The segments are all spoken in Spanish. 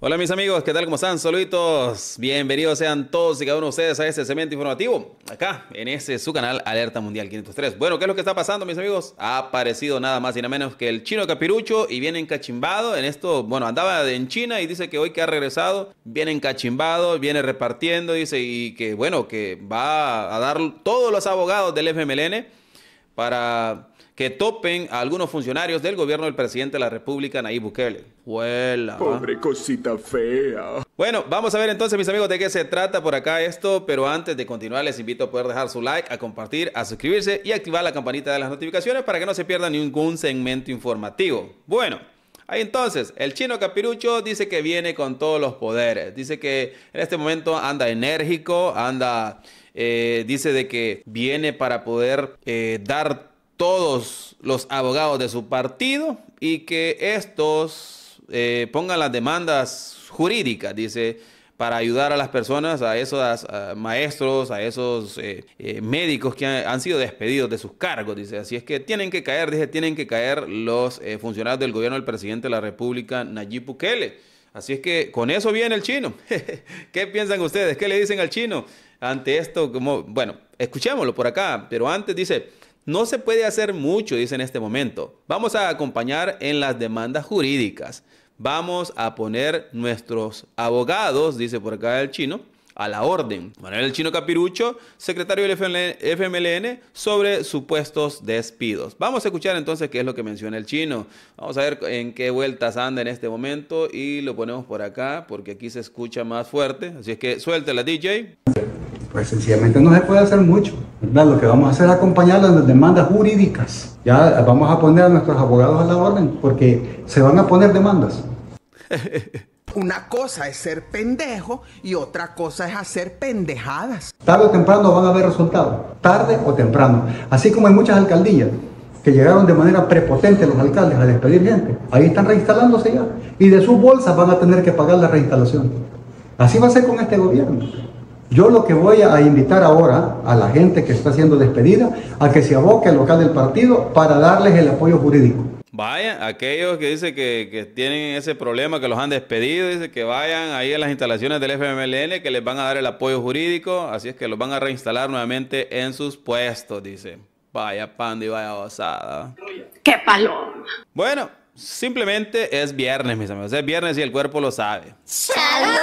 Hola mis amigos, ¿qué tal? ¿Cómo están? Saluditos. Bienvenidos sean todos y cada uno de ustedes a este segmento informativo, acá en este su canal Alerta Mundial 503. Bueno, ¿qué es lo que está pasando mis amigos? Ha aparecido nada más y nada menos que el chino capirucho y viene encachimbado en esto, bueno, andaba en China y dice que hoy que ha regresado, viene encachimbado, viene repartiendo, dice, y que bueno, que va a dar todos los abogados del FMLN para que topen a algunos funcionarios del gobierno del presidente de la República, Nayib Bukele. Huela. Pobre cosita fea. Bueno, vamos a ver entonces, mis amigos, de qué se trata por acá esto. Pero antes de continuar, les invito a poder dejar su like, a compartir, a suscribirse y activar la campanita de las notificaciones para que no se pierda ningún segmento informativo. Bueno. Ahí entonces, el chino capirucho dice que viene con todos los poderes. Dice que en este momento anda enérgico, anda eh, dice de que viene para poder eh, dar todos los abogados de su partido y que estos eh, pongan las demandas jurídicas, dice para ayudar a las personas, a esos maestros, a esos médicos que han, sido despedidos de sus cargos, dice. Así es que tienen que caer, dice, tienen que caer los funcionarios del gobierno del presidente de la República, Nayib Bukele. Así es que con eso viene el chino. ¿Qué piensan ustedes? ¿Qué le dicen al chino? ante esto, como, bueno, escuchémoslo por acá, pero antes dice, no se puede hacer mucho, dice en este momento. Vamos a acompañar en las demandas jurídicas. Vamos a poner nuestros abogados, dice por acá el chino, a la orden. Manuel El Chino Capirucho, secretario del FMLN, sobre supuestos despidos. Vamos a escuchar entonces qué es lo que menciona el chino. Vamos a ver en qué vueltas anda en este momento y lo ponemos por acá porque aquí se escucha más fuerte. Así es que suéltela, DJ pues sencillamente no se puede hacer mucho. Lo que vamos a hacer es acompañar las demandas jurídicas. Ya vamos a poner a nuestros abogados a la orden porque se van a poner demandas. Una cosa es ser pendejo y otra cosa es hacer pendejadas. Tarde o temprano van a haber resultados, tarde o temprano. Así como hay muchas alcaldías que llegaron de manera prepotente los alcaldes a despedir gente, ahí están reinstalándose ya y de sus bolsas van a tener que pagar la reinstalación. Así va a ser con este gobierno. Yo lo que voy a invitar ahora a la gente que está siendo despedida a que se aboque al local del partido para darles el apoyo jurídico. Vaya, aquellos que dicen que, tienen ese problema, que los han despedido, dice que vayan ahí a las instalaciones del FMLN, que les van a dar el apoyo jurídico, así es que los van a reinstalar nuevamente en sus puestos, dice. Vaya y vaya osada. ¡Qué paloma! Bueno, simplemente es viernes, mis amigos. Es viernes y el cuerpo lo sabe. ¡Salud!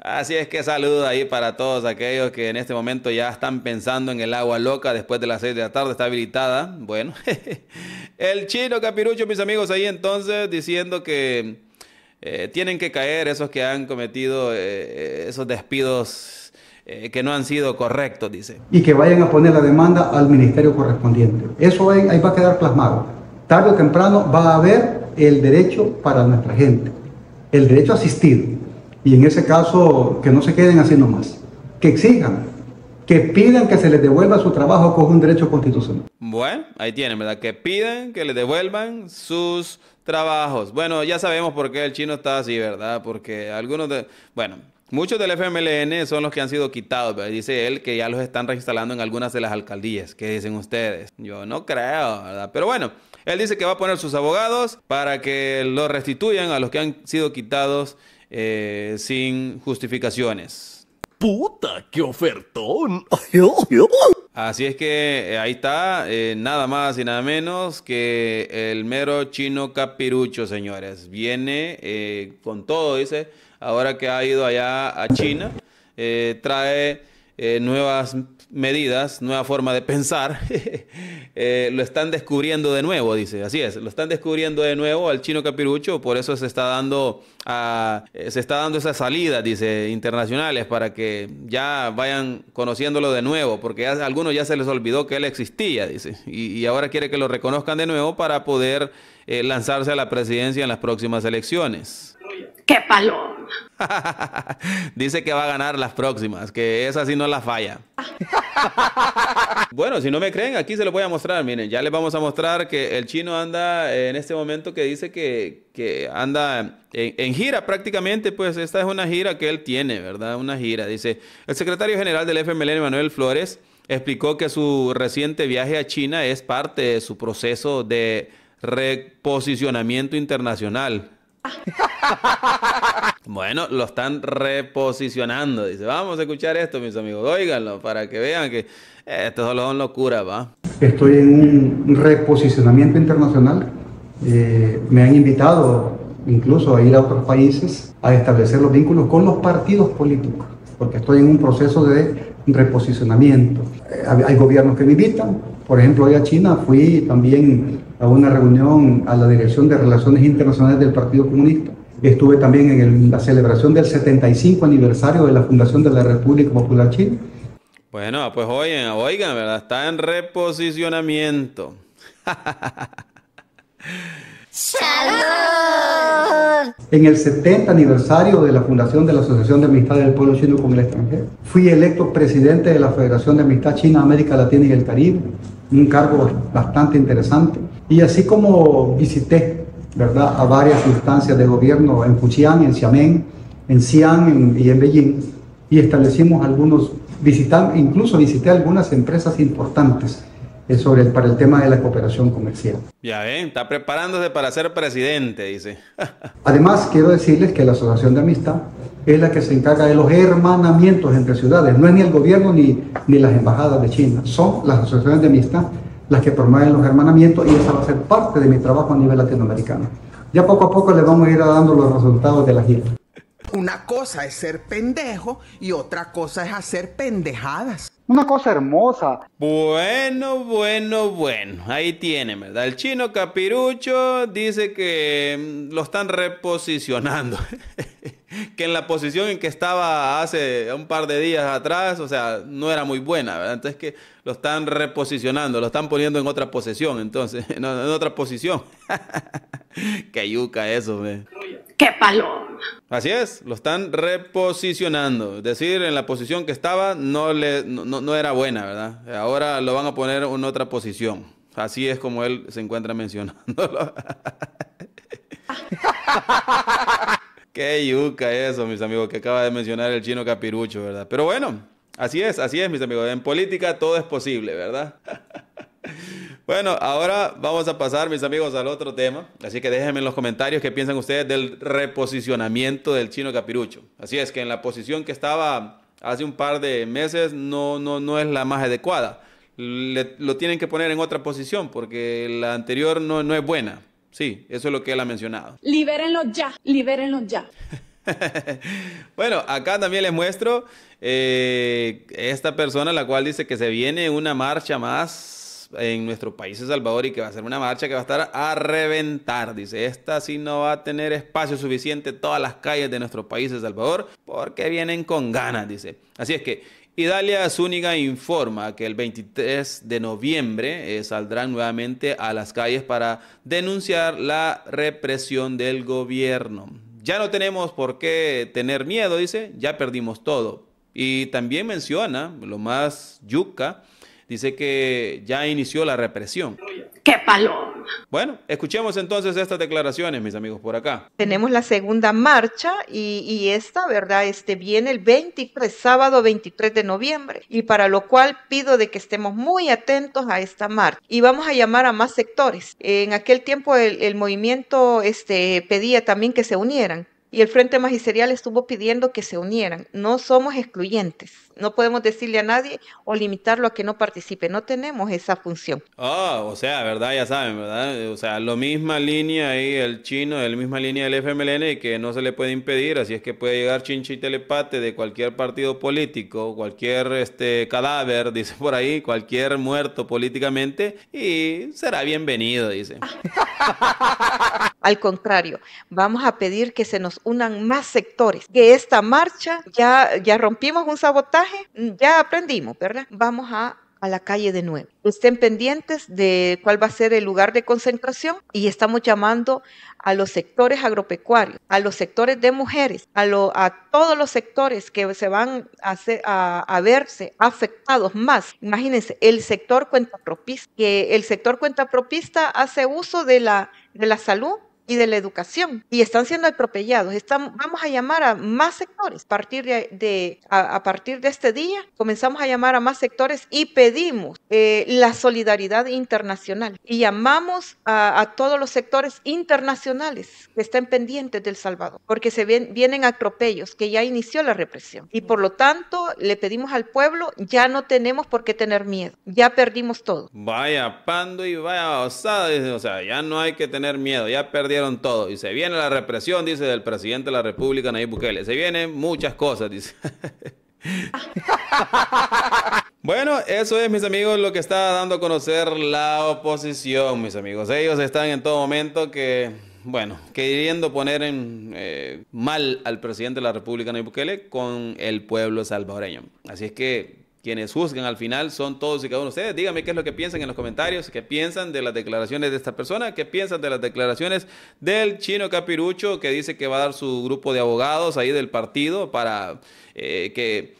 Así es que saluda ahí para todos aquellos que en este momento ya están pensando en el agua loca después de las 6 de la tarde, está habilitada. Bueno, el chino capirucho, mis amigos, ahí entonces diciendo que eh, tienen que caer esos que han cometido eh, eh, esos despidos que no han sido correctos, dice. Y que vayan a poner la demanda al ministerio correspondiente. Eso ahí, ahí va a quedar plasmado. Tarde o temprano va a haber el derecho para nuestra gente, el derecho asistido. Y en ese caso, que no se queden así nomás, que exijan, que pidan que se les devuelva su trabajo con un derecho constitucional. Bueno, ahí tienen, ¿verdad? Que pidan que les devuelvan sus trabajos. Bueno, ya sabemos por qué el chino está así, ¿verdad? Porque algunos de... Bueno, Muchos del FMLN son los que han sido quitados, dice él que ya los están reinstalando en algunas de las alcaldías. ¿Qué dicen ustedes? Yo no creo, ¿verdad? Pero bueno, él dice que va a poner sus abogados para que los restituyan a los que han sido quitados eh, sin justificaciones. ¡Puta, qué ofertón! Así es que eh, ahí está, eh, nada más y nada menos que el mero chino capirucho, señores. Viene con todo, dice, ahora que ha ido allá a China, trae nuevas medidas, nueva forma de pensar, eh, lo están descubriendo de nuevo, dice. Así es, lo están descubriendo de nuevo al chino capirucho, por eso se está dando, a, ah, eh, se está dando esa salida dice, internacionales, para que ya vayan conociéndolo de nuevo, porque a algunos ya se les olvidó que él existía, dice, y, ahora quiere que lo reconozcan de nuevo para poder eh, lanzarse a la presidencia en las próximas elecciones. ¡Qué paloma! Dice que va a ganar las próximas, que esa sí no la falla. bueno, si no me creen, aquí se lo voy a mostrar. Miren, ya les vamos a mostrar que el chino anda en este momento que dice que, anda en, gira prácticamente. Pues esta es una gira que él tiene, ¿verdad? Una gira. Dice, el secretario general del FMLN, Manuel Flores, explicó que su reciente viaje a China es parte de su proceso de reposicionamiento internacional. Bueno, lo están reposicionando. Dice, vamos a escuchar esto, mis amigos. Óiganlo para que vean que esto solo son locuras, va. Estoy en un reposicionamiento internacional. Eh, me han invitado incluso a ir a otros países a establecer los vínculos con los partidos políticos, porque estoy en un proceso de reposicionamiento. Eh, hay gobiernos que me invitan. Por ejemplo, hoy a China fui también a una reunión a la Dirección de Relaciones Internacionales del Partido Comunista Estuve también en la celebración del 75 aniversario de la Fundación de la República Popular China. Bueno, pues oigan, oigan, ¿verdad? Está en reposicionamiento. ¡Salud! En el 70 aniversario de la fundación de la Asociación de Amistad del Pueblo Chino con el extranjero, fui electo presidente de la Federación de Amistad China, América Latina y el Caribe, un cargo bastante interesante. Y así como visité a varias instancias de gobierno en Fujian, en Xiamen, en Xi'an y en Beijing, y establecimos algunos, visitan, incluso visité algunas empresas importantes eh, sobre el, para el tema de la cooperación comercial. Ya ven, está preparándose para ser presidente, dice. Además, quiero decirles que la Asociación de Amistad es la que se encarga de los hermanamientos entre ciudades, no es ni el gobierno ni, ni las embajadas de China, son las asociaciones de amistad las que promueven los hermanamientos y esa va a ser parte de mi trabajo a nivel latinoamericano. Ya poco a poco le vamos a ir dando los resultados de la gira. Una cosa es ser pendejo y otra cosa es hacer pendejadas. Una cosa hermosa. Bueno, bueno, bueno. Ahí tiene, ¿verdad? El chino capirucho dice que mm, lo están reposicionando. que en la posición en que estaba hace un par de días atrás, o sea, no era muy buena, ¿verdad? Entonces que lo están reposicionando, lo están poniendo en otra posición, entonces, en, otra posición. Qué yuca eso, me. Qué paloma. Así es, lo están reposicionando, es decir, en la posición que estaba no le no era buena, ¿verdad? Ahora lo van a poner en otra posición. Así es como él se encuentra mencionándolo. Qué yuca eso, mis amigos, que acaba de mencionar el chino capirucho, ¿verdad? Pero bueno, así es, así es, mis amigos. En política todo es posible, ¿verdad? bueno, ahora vamos a pasar, mis amigos, al otro tema. Así que déjenme en los comentarios qué piensan ustedes del reposicionamiento del chino capirucho. Así es, que en la posición que estaba hace un par de meses no, no, no es la más adecuada. lo tienen que poner en otra posición porque la anterior no, no es buena. Sí, eso es lo que él ha mencionado. Libérenlo ya, libérenlo ya. bueno, acá también les muestro eh, esta persona, la cual dice que se viene una marcha más en nuestro país, de Salvador, y que va a ser una marcha que va a estar a reventar. Dice, esta sí no va a tener espacio suficiente todas las calles de nuestro país, de Salvador, porque vienen con ganas, dice. Así es que Dalia Zúñiga informa que el 23 de noviembre eh, saldrán nuevamente a las calles para denunciar la represión del gobierno. Ya no tenemos por qué tener miedo, dice, ya perdimos todo. Y también menciona, lo más yuca, dice que ya inició la represión. ¡Qué palo! Bueno, escuchemos entonces estas declaraciones, mis amigos, por acá. Tenemos la segunda marcha y, esta, ¿verdad? Este viene el 23, sábado 23 de noviembre y para lo cual pido de que estemos muy atentos a esta marcha y vamos a llamar a más sectores. En aquel tiempo el, movimiento este, pedía también que se unieran y el Frente Magisterial estuvo pidiendo que se unieran. No somos excluyentes, no podemos decirle a nadie o limitarlo a que no participe, no tenemos esa función. Ah, oh, o sea, ¿verdad? Ya saben, ¿verdad? O sea, la misma línea ahí, el chino, la misma línea del FMLN que no se le puede impedir, así es que puede llegar chinchi telepate de cualquier partido político, cualquier este cadáver, dice por ahí, cualquier muerto políticamente, y será bienvenido, dice. Al contrario, vamos a pedir que se nos unan más sectores, que esta marcha, ya, ya rompimos un sabotaje, ya aprendimos, ¿verdad? Vamos a a la calle de nuevo. Estén pendientes de cuál va a ser el lugar de concentración y estamos llamando a los sectores agropecuarios, a los sectores de mujeres, a, a todos los sectores que se van a, a, verse afectados más. Imagínense, el sector cuentapropista, que el sector cuentapropista hace uso de la, de la salud y de la educación y están siendo atropellados. estamos vamos a llamar a más sectores. A partir de, a, partir de este día comenzamos a llamar a más sectores y pedimos eh, la solidaridad internacional y llamamos a, todos los sectores internacionales que estén pendientes del Salvador, porque se ven, vienen atropellos que ya inició la represión y por lo tanto le pedimos al pueblo ya no tenemos por qué tener miedo, ya perdimos todo. Vaya pando y vaya osada, o sea, ya no hay que tener miedo, ya perdimos todo. Y se viene la represión, dice, del presidente de la República, Nayib Bukele. Se vienen muchas cosas, dice. Bueno, eso es, mis amigos, lo que está dando a conocer la oposición, mis amigos. Ellos están en todo momento que, bueno, queriendo poner en eh, mal al presidente de la República, Nayib Bukele, con el pueblo salvadoreño. Así es que quienes juzgan al final son todos y cada uno de ustedes. Díganme qué es lo que piensan en los comentarios, qué piensan de las declaraciones de esta persona, qué piensan de las declaraciones del chino Capirucho que dice que va a dar su grupo de abogados ahí del partido para eh, que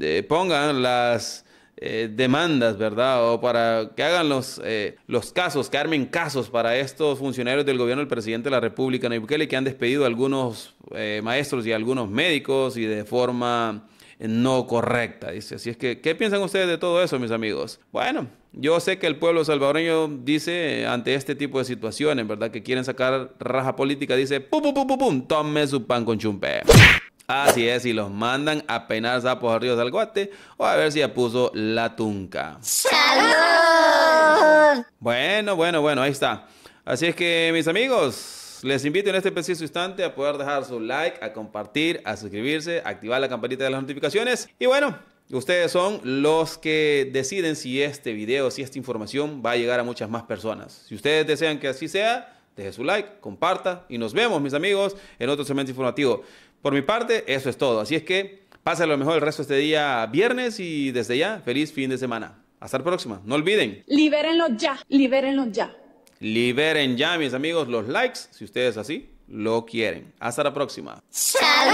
eh, pongan las... Eh, demandas, ¿verdad? O para que hagan los, los casos, que armen casos para estos funcionarios del gobierno del presidente de la República, Nayib que han despedido a algunos maestros y algunos médicos y de forma no correcta, dice. Así es que, ¿qué piensan ustedes de todo eso, mis amigos? Bueno, yo sé que el pueblo salvadoreño dice eh, ante este tipo de situaciones, ¿verdad? Que quieren sacar raja política, dice, pum, pum, pum, pum, pum, tome su pan con chumpe. Así es, y los mandan a peinar sapos arriba del guate o a ver si ya puso la tunca. ¡Salud! Bueno, bueno, bueno, ahí está. Así es que, mis amigos, les invito en este preciso instante a poder dejar su like, a compartir, a suscribirse, activar la campanita de las notificaciones. Y bueno, ustedes son los que deciden si este video, si esta información va a llegar a muchas más personas. Si ustedes desean que así sea, deje su like, comparta y nos vemos, mis amigos, en otro segmento informativo. Por mi parte, eso es todo. Así es que lo mejor el resto de este día viernes y desde ya, feliz fin de semana. Hasta la próxima. No olviden. Libérenlo ya, libérenlo ya. Liberen ya, mis amigos, los likes, si ustedes así lo quieren. Hasta la próxima. ¡Salud!